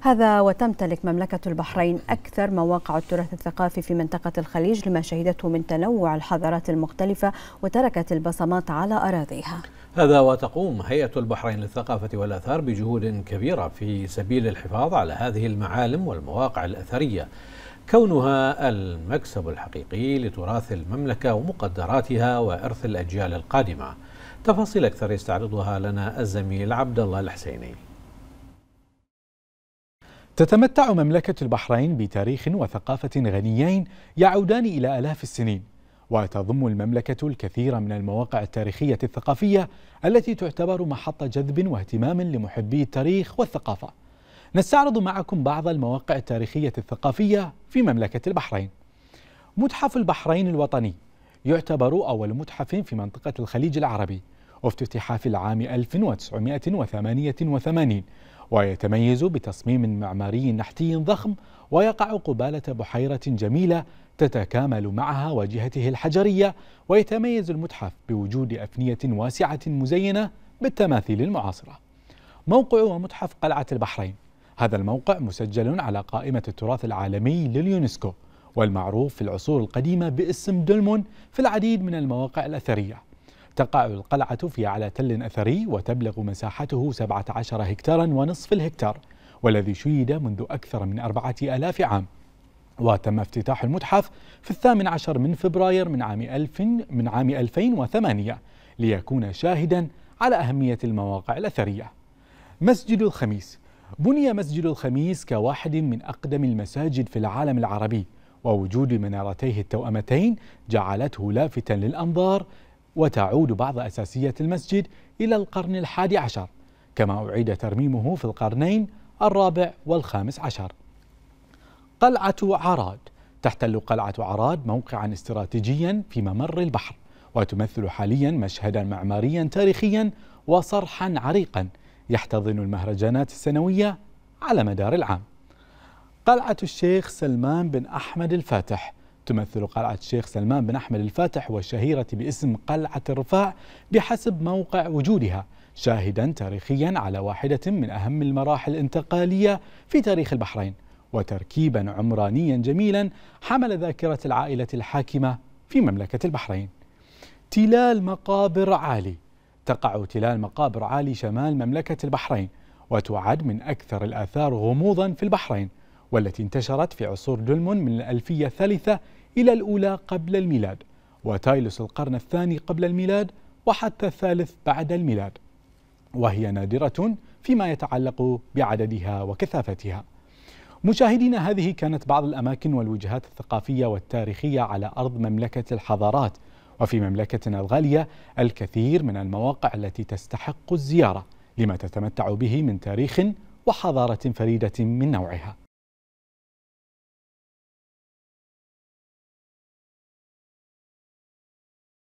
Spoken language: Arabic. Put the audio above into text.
هذا وتمتلك مملكة البحرين أكثر مواقع التراث الثقافي في منطقة الخليج لما شهدته من تنوع الحضارات المختلفة وتركت البصمات على أراضيها هذا وتقوم هيئة البحرين للثقافة والآثار بجهود كبيرة في سبيل الحفاظ على هذه المعالم والمواقع الأثرية كونها المكسب الحقيقي لتراث المملكة ومقدراتها وإرث الأجيال القادمة تفاصيل أكثر يستعرضها لنا الزميل عبد الله الحسيني تتمتع مملكة البحرين بتاريخ وثقافة غنيين يعودان إلى آلاف السنين وتضم المملكة الكثير من المواقع التاريخية الثقافية التي تعتبر محط جذب واهتمام لمحبي التاريخ والثقافة نستعرض معكم بعض المواقع التاريخية الثقافية في مملكة البحرين متحف البحرين الوطني يعتبر أول متحف في منطقة الخليج العربي افتتح في العام 1988 ويتميز بتصميم معماري نحتي ضخم ويقع قبالة بحيرة جميلة تتكامل معها واجهته الحجرية ويتميز المتحف بوجود أفنية واسعة مزينة بالتماثيل المعاصرة موقع ومتحف قلعة البحرين هذا الموقع مسجل على قائمة التراث العالمي لليونسكو والمعروف في العصور القديمة باسم دلمون في العديد من المواقع الأثرية تقع القلعة في على تل أثري وتبلغ مساحته 17 هكتارا ونصف الهكتار والذي شيد منذ أكثر من أربعة آلاف عام وتم افتتاح المتحف في الثامن عشر من فبراير من عام, ألف من عام 2008 ليكون شاهدا على أهمية المواقع الأثرية مسجد الخميس بني مسجد الخميس كواحد من أقدم المساجد في العالم العربي ووجود منارتيه التوأمتين جعلته لافتا للأنظار وتعود بعض أساسيات المسجد إلى القرن الحادي عشر كما أعيد ترميمه في القرنين الرابع والخامس عشر قلعة عراد تحتل قلعة عراد موقعا استراتيجيا في ممر البحر وتمثل حاليا مشهدا معماريا تاريخيا وصرحا عريقا يحتضن المهرجانات السنوية على مدار العام قلعة الشيخ سلمان بن أحمد الفاتح تمثل قلعة الشيخ سلمان بن أحمد الفاتح والشهيرة باسم قلعة الرفاع بحسب موقع وجودها شاهدا تاريخيا على واحدة من أهم المراحل الانتقالية في تاريخ البحرين وتركيبا عمرانيا جميلا حمل ذاكرة العائلة الحاكمة في مملكة البحرين تلال مقابر عالي تقع تلال مقابر عالي شمال مملكة البحرين وتعد من أكثر الآثار غموضا في البحرين والتي انتشرت في عصور دلمن من الألفية الثالثة إلى الأولى قبل الميلاد وتايلوس القرن الثاني قبل الميلاد وحتى الثالث بعد الميلاد وهي نادرة فيما يتعلق بعددها وكثافتها مشاهدينا هذه كانت بعض الأماكن والوجهات الثقافية والتاريخية على أرض مملكة الحضارات وفي مملكتنا الغالية الكثير من المواقع التي تستحق الزيارة لما تتمتع به من تاريخ وحضارة فريدة من نوعها